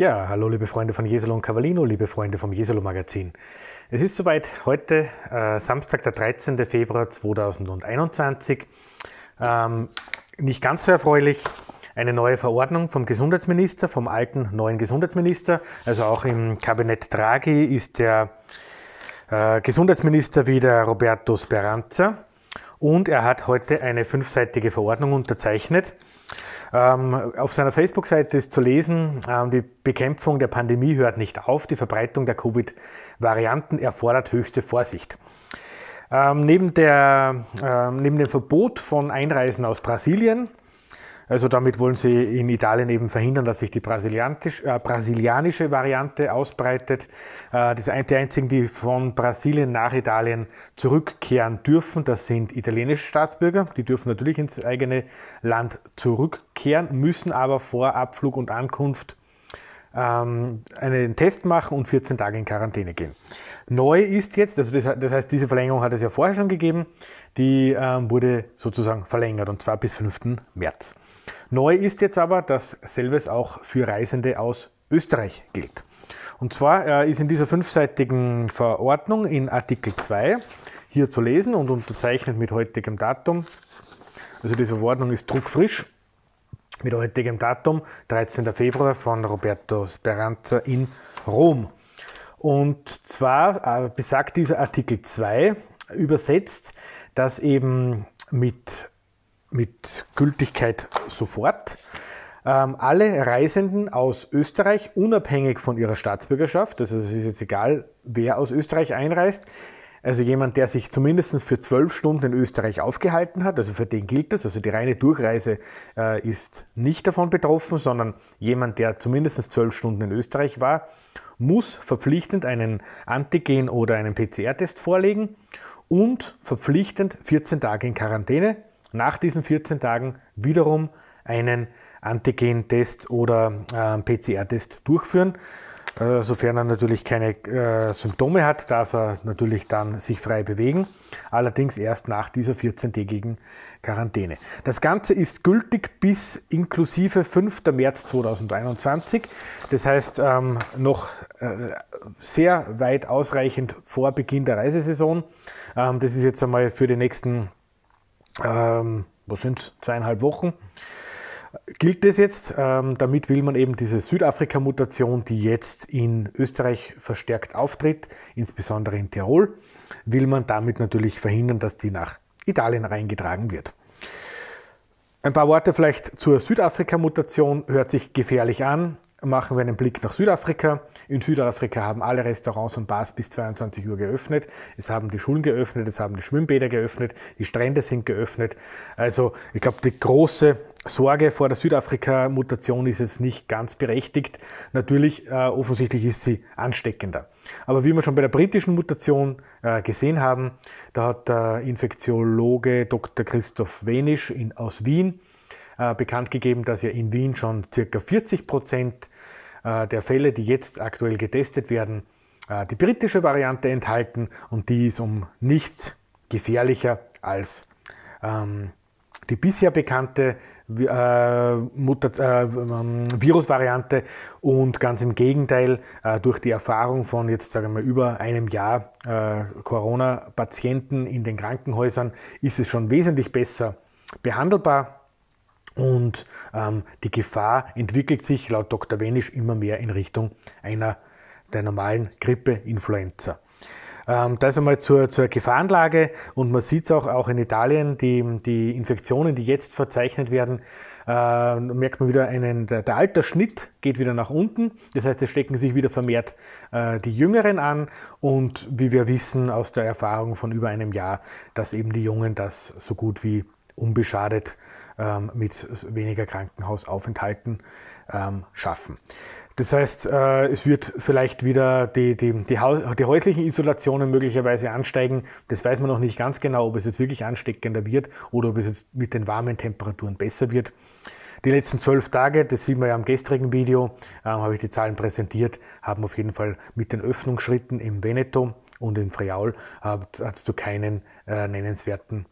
Ja, hallo liebe Freunde von Jeselo und Cavallino, liebe Freunde vom Jesolo Magazin. Es ist soweit, heute äh, Samstag, der 13. Februar 2021. Ähm, nicht ganz so erfreulich, eine neue Verordnung vom Gesundheitsminister, vom alten neuen Gesundheitsminister. Also auch im Kabinett Draghi ist der äh, Gesundheitsminister wieder Roberto Speranza. Und er hat heute eine fünfseitige Verordnung unterzeichnet. Ähm, auf seiner Facebook-Seite ist zu lesen, ähm, die Bekämpfung der Pandemie hört nicht auf, die Verbreitung der Covid-Varianten erfordert höchste Vorsicht. Ähm, neben, der, neben dem Verbot von Einreisen aus Brasilien also damit wollen sie in Italien eben verhindern, dass sich die äh, brasilianische Variante ausbreitet. Äh, das die einzigen, die von Brasilien nach Italien zurückkehren dürfen, das sind italienische Staatsbürger. Die dürfen natürlich ins eigene Land zurückkehren, müssen aber vor Abflug und Ankunft ähm, einen Test machen und 14 Tage in Quarantäne gehen. Neu ist jetzt, also das, das heißt, diese Verlängerung hat es ja vorher schon gegeben, die ähm, wurde sozusagen verlängert und zwar bis 5. März. Neu ist jetzt aber, dass selbes auch für Reisende aus Österreich gilt. Und zwar äh, ist in dieser fünfseitigen Verordnung in Artikel 2 hier zu lesen und unterzeichnet mit heutigem Datum. Also diese Verordnung ist druckfrisch mit heutigem Datum, 13. Februar von Roberto Speranza in Rom. Und zwar äh, besagt dieser Artikel 2 übersetzt, dass eben mit, mit Gültigkeit sofort ähm, alle Reisenden aus Österreich, unabhängig von ihrer Staatsbürgerschaft, also es ist jetzt egal, wer aus Österreich einreist, also jemand, der sich zumindest für zwölf Stunden in Österreich aufgehalten hat, also für den gilt das, also die reine Durchreise äh, ist nicht davon betroffen, sondern jemand, der zumindest zwölf Stunden in Österreich war, muss verpflichtend einen Antigen- oder einen PCR-Test vorlegen und verpflichtend 14 Tage in Quarantäne. Nach diesen 14 Tagen wiederum einen Antigen-Test oder äh, PCR-Test durchführen. Äh, sofern er natürlich keine äh, Symptome hat, darf er natürlich dann sich frei bewegen, allerdings erst nach dieser 14-tägigen Quarantäne. Das Ganze ist gültig bis inklusive 5. März 2021, das heißt ähm, noch äh, sehr weit ausreichend vor Beginn der Reisesaison. Ähm, das ist jetzt einmal für die nächsten, ähm, was sind zweieinhalb Wochen gilt das jetzt. Ähm, damit will man eben diese Südafrika-Mutation, die jetzt in Österreich verstärkt auftritt, insbesondere in Tirol, will man damit natürlich verhindern, dass die nach Italien reingetragen wird. Ein paar Worte vielleicht zur Südafrika-Mutation. Hört sich gefährlich an. Machen wir einen Blick nach Südafrika. In Südafrika haben alle Restaurants und Bars bis 22 Uhr geöffnet. Es haben die Schulen geöffnet, es haben die Schwimmbäder geöffnet, die Strände sind geöffnet. Also ich glaube, die große Sorge vor der Südafrika-Mutation ist jetzt nicht ganz berechtigt. Natürlich, äh, offensichtlich ist sie ansteckender. Aber wie wir schon bei der britischen Mutation äh, gesehen haben, da hat der Infektiologe Dr. Christoph Wenisch in, aus Wien äh, bekannt gegeben, dass ja in Wien schon ca. 40 Prozent äh, der Fälle, die jetzt aktuell getestet werden, äh, die britische Variante enthalten und die ist um nichts gefährlicher als ähm, die bisher bekannte äh, Mutter, äh, ähm, Virusvariante und ganz im Gegenteil, äh, durch die Erfahrung von jetzt sagen wir über einem Jahr äh, Corona-Patienten in den Krankenhäusern ist es schon wesentlich besser behandelbar. Und ähm, die Gefahr entwickelt sich laut Dr. Wenisch immer mehr in Richtung einer der normalen Grippe-Influenza. Ähm, das einmal zur, zur Gefahrenlage und man sieht es auch, auch in Italien, die, die Infektionen, die jetzt verzeichnet werden, äh, merkt man wieder einen, der, der Altersschnitt geht wieder nach unten. Das heißt, es stecken sich wieder vermehrt äh, die Jüngeren an und wie wir wissen aus der Erfahrung von über einem Jahr, dass eben die Jungen das so gut wie unbeschadet ähm, mit weniger Krankenhausaufenthalten ähm, schaffen. Das heißt, äh, es wird vielleicht wieder die, die, die, die, häuslichen Isolationen möglicherweise ansteigen. Das weiß man noch nicht ganz genau, ob es jetzt wirklich ansteckender wird oder ob es jetzt mit den warmen Temperaturen besser wird. Die letzten zwölf Tage, das sieht man ja im gestrigen Video, äh, habe ich die Zahlen präsentiert, haben auf jeden Fall mit den Öffnungsschritten im Veneto und in Friaul äh, dazu keinen äh, nennenswerten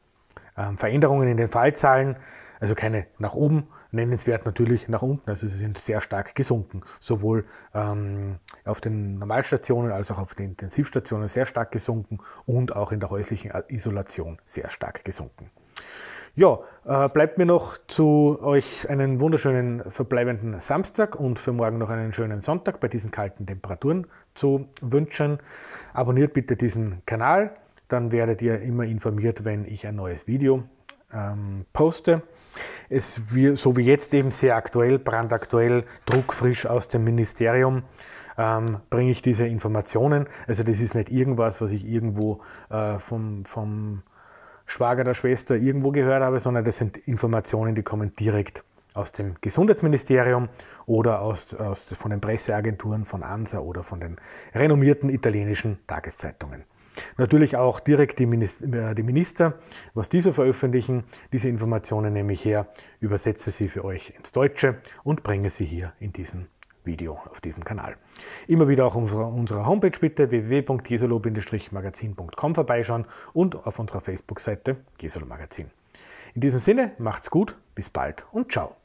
ähm, Veränderungen in den Fallzahlen, also keine nach oben nennenswert natürlich nach unten. Also sie sind sehr stark gesunken, sowohl ähm, auf den Normalstationen als auch auf den Intensivstationen sehr stark gesunken und auch in der häuslichen Isolation sehr stark gesunken. Ja, äh, bleibt mir noch zu euch einen wunderschönen verbleibenden Samstag und für morgen noch einen schönen Sonntag bei diesen kalten Temperaturen zu wünschen. Abonniert bitte diesen Kanal dann werdet ihr immer informiert, wenn ich ein neues Video ähm, poste. Es wird, so wie jetzt eben sehr aktuell, brandaktuell, druckfrisch aus dem Ministerium, ähm, bringe ich diese Informationen. Also das ist nicht irgendwas, was ich irgendwo äh, vom, vom Schwager der Schwester irgendwo gehört habe, sondern das sind Informationen, die kommen direkt aus dem Gesundheitsministerium oder aus, aus, von den Presseagenturen von ANSA oder von den renommierten italienischen Tageszeitungen. Natürlich auch direkt die äh, Minister, was diese veröffentlichen. Diese Informationen nehme ich her, übersetze sie für euch ins Deutsche und bringe sie hier in diesem Video auf diesem Kanal. Immer wieder auch auf unserer Homepage bitte www.gesolo-magazin.com vorbeischauen und auf unserer Facebook-Seite Gesolo Magazin. In diesem Sinne, macht's gut, bis bald und ciao.